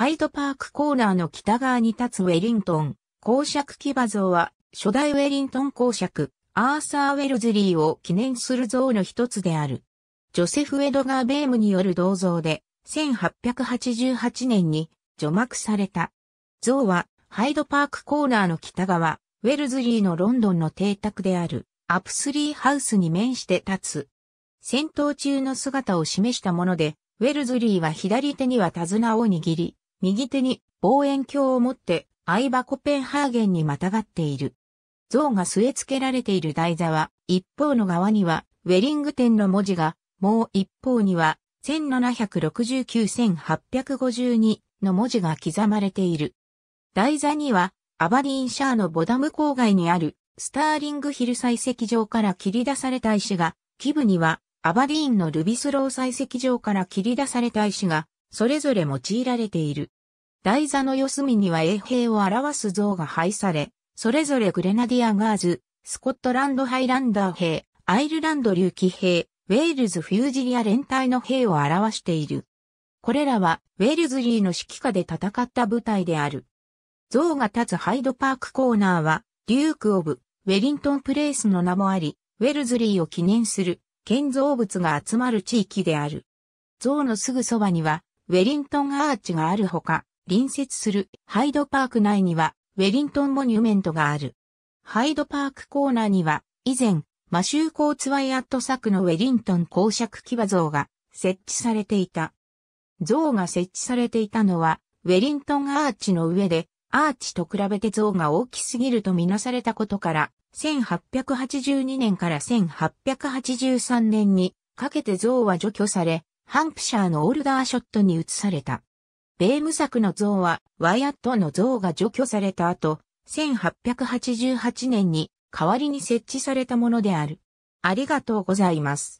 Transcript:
ハイドパークコーナーの北側に立つウェリントン、公爵騎馬像は、初代ウェリントン公爵、アーサー・ウェルズリーを記念する像の一つである。ジョセフ・エドガー・ベームによる銅像で、1888年に除幕された。像は、ハイドパークコーナーの北側、ウェルズリーのロンドンの邸宅である、アプスリーハウスに面して立つ。戦闘中の姿を示したもので、ウェルズリーは左手には手綱を握り、右手に望遠鏡を持って相場コペンハーゲンにまたがっている。像が据え付けられている台座は、一方の側にはウェリングテンの文字が、もう一方には1769-1852の文字が刻まれている。台座には、アバディーンシャーのボダム郊外にあるスターリングヒル採石場から切り出された石が、基部にはアバディーンのルビスロー採石場から切り出された石がそれぞれ用いられている。台座の四隅には衛兵を表す像が配され、それぞれグレナディアガーズ、スコットランドハイランダー兵、アイルランド竜騎兵、ウェールズフュージリア連隊の兵を表している。これらはウェルズリーの指揮下で戦った部隊である。像が立つハイドパークコーナーは、デューク・オブ・ウェリントン・プレイスの名もあり、ウェルズリーを記念する建造物が集まる地域である。像のすぐそばには、ウェリントンアーチがあるほか、隣接するハイドパーク内には、ウェリントンモニュメントがある。ハイドパークコーナーには、以前、マシューコーツワイアット作のウェリントン公爵騎馬像が設置されていた。像が設置されていたのは、ウェリントンアーチの上で、アーチと比べて像が大きすぎるとみなされたことから、1882年から1883年にかけて像は除去され、ハンプシャーのオールダーショットに移された。ベーム作の像は、ワイアットの像が除去された後、1888年に代わりに設置されたものである。ありがとうございます。